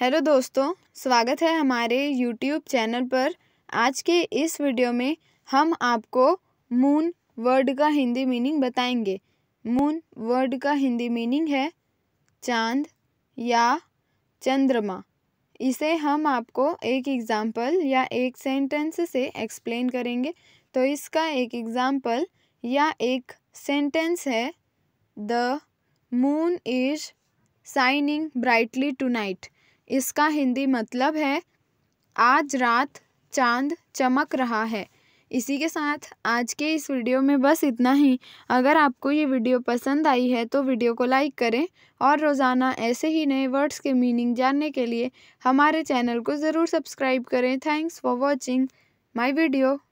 hello दोस्तों स्वागत है हमारे यूट्यूब चैनल पर आज के इस वीडियो में हम आपको मून वर्ड का हिंदी मीनिंग बताएंगे मून वर्ड का हिंदी मीनिंग है चांद या चंद्रमा इसे हम आपको एक एग्ज़ाम्पल या एक सेंटेंस से एक्सप्लेन करेंगे तो इसका एक एग्ज़ाम्पल या एक सेंटेंस है the moon is shining brightly tonight इसका हिंदी मतलब है आज रात चांद चमक रहा है इसी के साथ आज के इस वीडियो में बस इतना ही अगर आपको ये वीडियो पसंद आई है तो वीडियो को लाइक करें और रोज़ाना ऐसे ही नए वर्ड्स के मीनिंग जानने के लिए हमारे चैनल को ज़रूर सब्सक्राइब करें thanks for watching my video